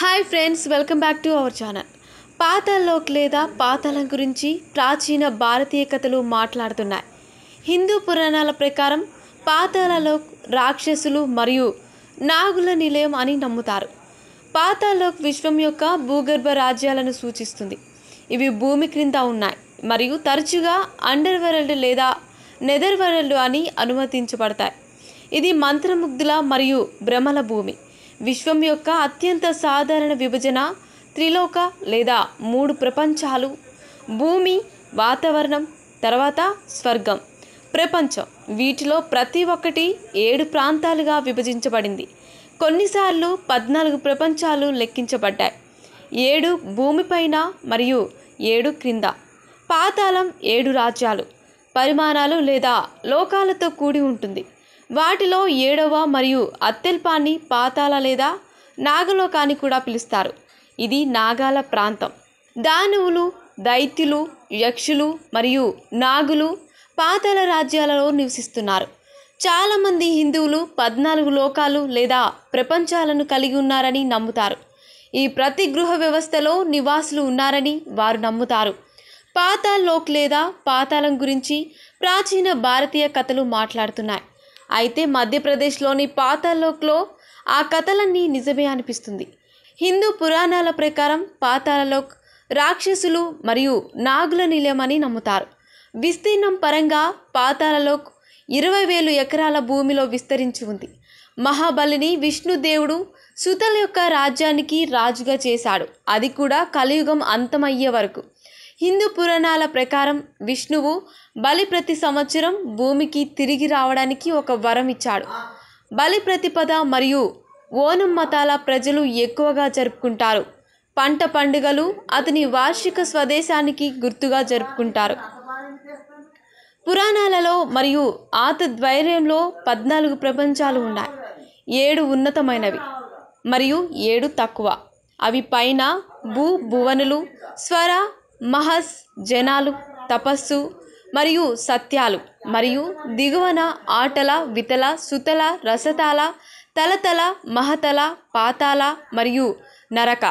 hi friends welcome back to our channel పాతల్లోక్ లేదా పాతలం గురించి ప్రాచీన భారతీయ కథలు మాట్లాడుతున్నాయి హిందూ పురాణాల ప్రకారం పాతలలోక్ రాక్షసులు మరియు నాగుల నిలయం అని నమ్ముతారు పాతలోక్ విశ్వం యొక్క భూగర్భ రాజ్యాలను సూచిస్తుంది ఇవి భూమి క్రింద ఉన్నాయి మరియు తరచుగా అండర్ వరల్డ్ లేదా నెదర్ వరల్డ్ అని అనుమతించబడతాయి ఇది మంత్రముగ్ధుల మరియు భ్రమల భూమి విశ్వం యొక్క అత్యంత సాధారణ విభజన త్రిలోక లేదా మూడు ప్రపంచాలు భూమి వాతావరణం తర్వాత స్వర్గం ప్రపంచం వీటిలో ప్రతి ఒక్కటి ఏడు ప్రాంతాలుగా విభజించబడింది కొన్నిసార్లు పద్నాలుగు ప్రపంచాలు లెక్కించబడ్డాయి ఏడు భూమిపైన మరియు ఏడు క్రింద పాతాళం ఏడు రాజ్యాలు పరిమాణాలు లేదా లోకాలతో కూడి ఉంటుంది వాటిలో ఏడవ మరియు అత్యల్పాన్ని పాతాల లేదా నాగలోకాన్ని కూడా పిలుస్తారు ఇది నాగాల ప్రాంతం దానువులు దైత్యులు యక్షులు మరియు నాగులు పాతాల రాజ్యాలలో నివసిస్తున్నారు చాలామంది హిందువులు పద్నాలుగు లోకాలు లేదా ప్రపంచాలను కలిగి ఉన్నారని నమ్ముతారు ఈ ప్రతి గృహ వ్యవస్థలో నివాసులు ఉన్నారని వారు నమ్ముతారు పాతాల్ లోక్ లేదా పాతాళం గురించి ప్రాచీన భారతీయ కథలు మాట్లాడుతున్నాయి అయితే మధ్యప్రదేశ్లోని పాతలోక్లో ఆ కథలన్నీ నిజమే అనిపిస్తుంది హిందూ పురాణాల ప్రకారం పాతాలలోక్ రాక్షసులు మరియు నాగుల నిలయమని నమ్ముతారు విస్తీర్ణం పరంగా పాతాలలోక్ ఇరవై వేలు ఎకరాల భూమిలో విస్తరించి ఉంది మహాబలిని విష్ణుదేవుడు సుతల యొక్క రాజ్యానికి రాజుగా చేశాడు అది కూడా కలియుగం అంతమయ్యే వరకు హిందూ పురాణాల ప్రకారం విష్ణువు బలి ప్రతి సంవత్సరం భూమికి తిరిగి రావడానికి ఒక వరం ఇచ్చాడు బలి ప్రతిపద మరియు ఓనం మతాల ప్రజలు ఎక్కువగా జరుపుకుంటారు పంట పండుగలు అతని వార్షిక స్వదేశానికి గుర్తుగా జరుపుకుంటారు పురాణాలలో మరియు ఆతద్వైర్యంలో పద్నాలుగు ప్రపంచాలు ఉన్నాయి ఏడు ఉన్నతమైనవి మరియు ఏడు తక్కువ అవి పైన భూ భువనులు స్వర మహస్ జనాలు తపస్సు మరియు సత్యాలు మరియు దిగువన ఆటల వితల సుతల రసతాల తలతల మహతల పాతాల మరియు నరక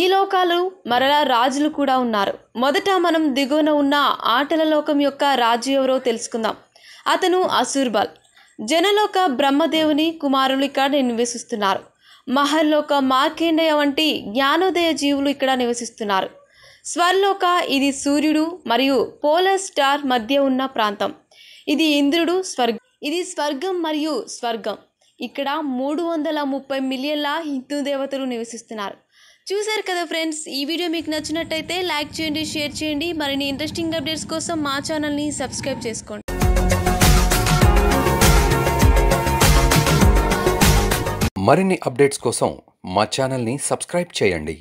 ఈ లోకాలు మరలా రాజులు కూడా ఉన్నారు మొదట మనం దిగువన ఉన్న ఆటల లోకం యొక్క రాజు ఎవరో తెలుసుకుందాం అతను అసూర్బల్ జనలోక బ్రహ్మదేవుని కుమారులు ఇక్కడ నివసిస్తున్నారు మహల్లోక మార్కేండయ వంటి జ్ఞానోదయ జీవులు ఇక్కడ నివసిస్తున్నారు స్వర్లోక ఇది సూర్యుడు మరియు పోలర్ స్టార్ మధ్య ఉన్న ప్రాంతం ఇది ఇంద్రుడు స్వర్గం ఇది స్వర్గం మరియు స్వర్గం ఇక్కడ మూడు వందల ముప్పై మిలియన్ల హిందూ దేవతలు నివసిస్తున్నారు చూశారు కదా ఫ్రెండ్స్ ఈ వీడియో మీకు నచ్చినట్టయితే లైక్ చేయండి షేర్ చేయండి మరిన్ని ఇంట్రెస్టింగ్ అప్డేట్స్ కోసం మా ఛానల్ని సబ్స్క్రైబ్ చేసుకోండి మరిన్ని అప్డేట్స్ కోసం మా ఛానల్ని సబ్స్క్రైబ్ చేయండి